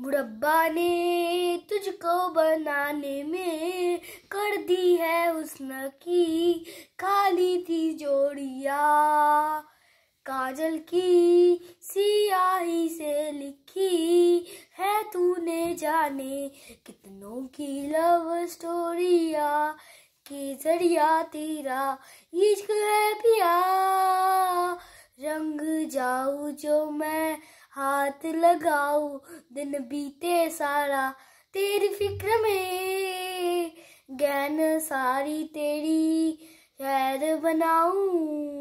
मुरब्बा ने तुझको बनाने में कर दी है उसने की खाली थी जोड़िया काजल की सियाही से लिखी है तूने जाने कितनों की लव स्टोरिया के जरिया तेरा इश्क है पिया रंग जाऊ जो मैं हाथ लगाओ दिन बीते सारा तेरी फिक्र में गैन सारी तेरी शहर बनाऊं